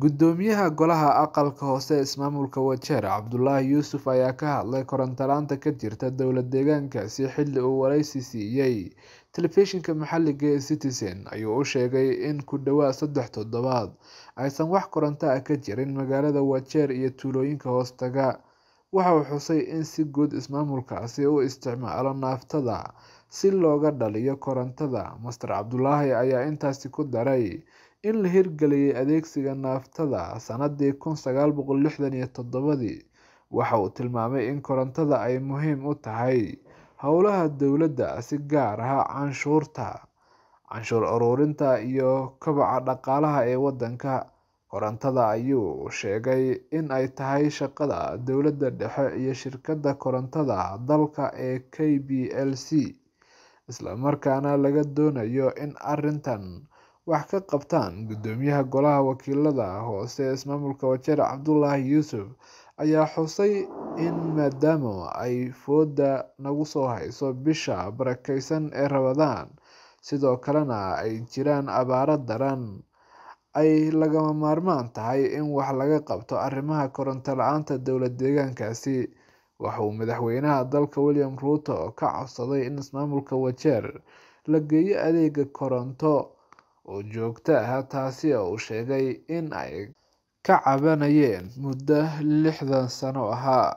Gudoomiyaha Golaha Aqalka Hoose ismaamulka Wajeer cabdulaahi Yuusuf ayaa ka hadlay korontalaanta ka jirta dowlad deegaankaasi xilli uu wareysi siiyey telefishinka maxalliga ah ee Citizen ayuu u sheegay in ku dhowaa saddex toddobaad aysan wax koronto ah ka jirin magaalada Wajeer iyo tuulooyinka hoostaga. Waxa uu xusay in si guud ismaamulkaasi u isticmaalo naaftada si looga dhaliyo korontada. master cabdulaahi ayaa intaasi ku daray in la hirgeliyay adeegsiga naaftada sanadii kun sagaal boqol lixdan iyo toddobadii waxa uu tilmaamay in korontada ay muhiim u tahay howlaha dowladda si gaar aha canshuurta canshuur ururinta iyo kobaca dhaqaalaha ee wadanka korontada ayuu sheegay in ay tahay shaqada dowladda dhexe iyo shirkadda korontada dalka ee k b l c islamarkaana laga doonayo in arintan wax ka qabtaan gudoomiyaha golaha wakiilada ah hoose ee ismaamulka wajeer cabdulaahi yuusuf ayaa xusay in maadaama ay fooda nagu soo hayso bisha barakeysan ee rabadaan sidoo kalena ay jiraan abaaro daran ay lagama maarmaan tahay in wax laga qabto arrimaha koronto la-aanta dowlad deegaankaasi waxa madaxweynaha dalka william ruuto ka codsaday in ismaamulka wajeer la geeyo adeega koronto oo joogto ah taasi oo uu sheegay in ay ka cabanayeen muddo lixdan sano ahaa